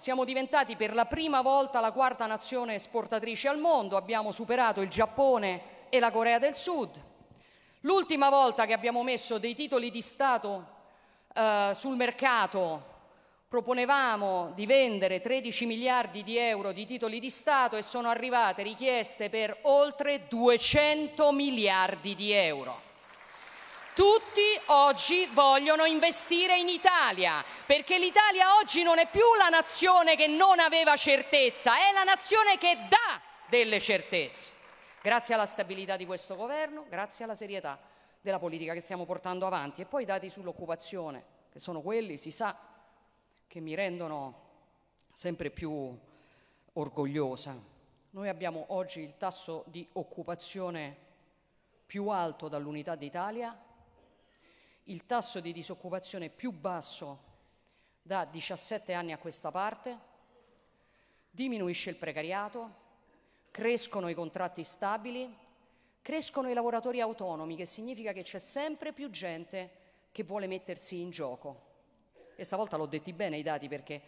siamo diventati per la prima volta la quarta nazione esportatrice al mondo, abbiamo superato il Giappone e la Corea del Sud. L'ultima volta che abbiamo messo dei titoli di Stato eh, sul mercato proponevamo di vendere 13 miliardi di euro di titoli di Stato e sono arrivate richieste per oltre 200 miliardi di euro. Tutti oggi vogliono investire in Italia, perché l'Italia oggi non è più la nazione che non aveva certezza, è la nazione che dà delle certezze. Grazie alla stabilità di questo governo, grazie alla serietà della politica che stiamo portando avanti e poi i dati sull'occupazione, che sono quelli, si sa, che mi rendono sempre più orgogliosa. Noi abbiamo oggi il tasso di occupazione più alto dall'unità d'Italia il tasso di disoccupazione più basso da 17 anni a questa parte, diminuisce il precariato, crescono i contratti stabili, crescono i lavoratori autonomi, che significa che c'è sempre più gente che vuole mettersi in gioco. E stavolta l'ho detti bene i dati perché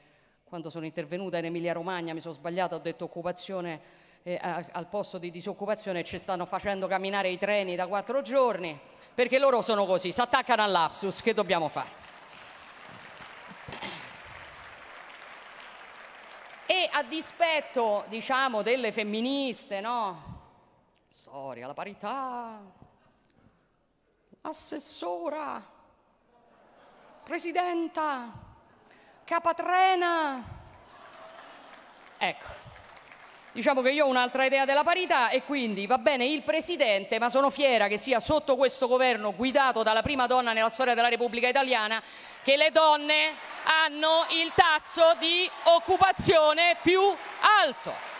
quando sono intervenuta in Emilia Romagna mi sono sbagliata, ho detto occupazione eh, a, al posto di disoccupazione ci stanno facendo camminare i treni da quattro giorni, perché loro sono così, si attaccano all'apsus, che dobbiamo fare? E a dispetto, diciamo, delle femministe, no? Storia, la parità, assessora, presidenta, capatrena. Ecco, Diciamo che io ho un'altra idea della parità e quindi va bene il presidente, ma sono fiera che sia sotto questo governo guidato dalla prima donna nella storia della Repubblica Italiana che le donne hanno il tasso di occupazione più alto.